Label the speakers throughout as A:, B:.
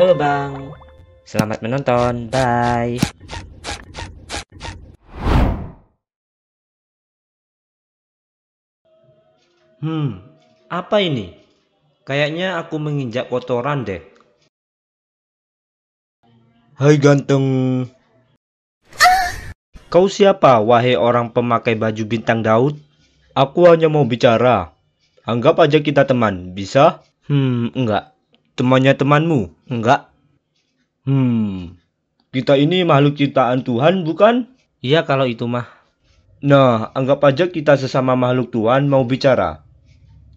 A: Halo Bang. Selamat menonton. Bye. Hmm, apa ini? Kayaknya aku menginjak kotoran deh. Hai ganteng. Kau siapa, wahai orang pemakai baju bintang Daud? Aku hanya mau bicara. Anggap aja kita teman, bisa? Hmm, enggak temannya temanmu, enggak? Hmm, kita ini makhluk ciptaan Tuhan bukan? Iya kalau itu mah. Nah, anggap aja kita sesama makhluk Tuhan mau bicara.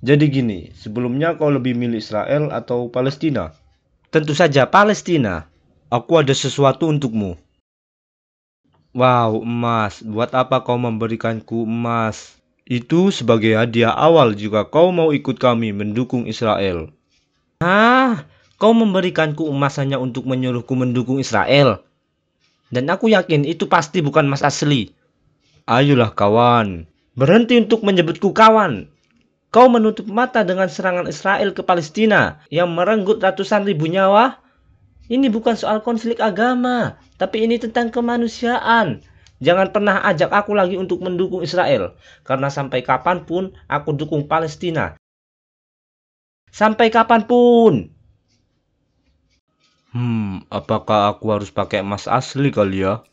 A: Jadi gini, sebelumnya kau lebih milih Israel atau Palestina? Tentu saja Palestina. Aku ada sesuatu untukmu. Wow, emas. Buat apa kau memberikanku emas? Itu sebagai hadiah awal jika kau mau ikut kami mendukung Israel. Hah, kau memberikanku emas hanya untuk menyuruhku mendukung Israel. Dan aku yakin itu pasti bukan emas asli. Ayolah kawan, berhenti untuk menyebutku kawan. Kau menutup mata dengan serangan Israel ke Palestina yang merenggut ratusan ribu nyawa? Ini bukan soal konflik agama, tapi ini tentang kemanusiaan. Jangan pernah ajak aku lagi untuk mendukung Israel, karena sampai kapanpun aku dukung Palestina. Sampai kapanpun. Hmm, apakah aku harus pakai emas asli kali ya?